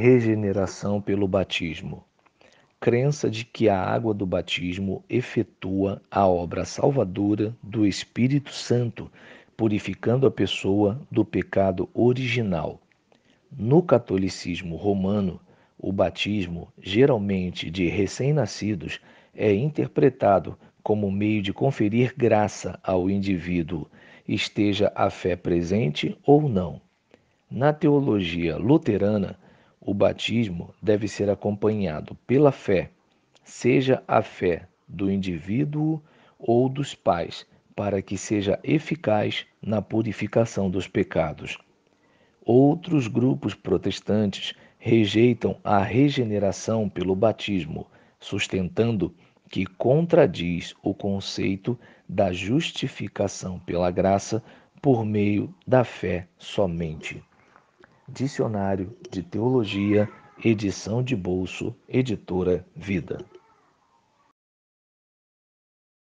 regeneração pelo batismo. Crença de que a água do batismo efetua a obra salvadora do Espírito Santo, purificando a pessoa do pecado original. No catolicismo romano, o batismo, geralmente de recém-nascidos, é interpretado como meio de conferir graça ao indivíduo, esteja a fé presente ou não. Na teologia luterana, o batismo deve ser acompanhado pela fé, seja a fé do indivíduo ou dos pais, para que seja eficaz na purificação dos pecados. Outros grupos protestantes rejeitam a regeneração pelo batismo, sustentando que contradiz o conceito da justificação pela graça por meio da fé somente. Dicionário de Teologia, edição de bolso, editora Vida.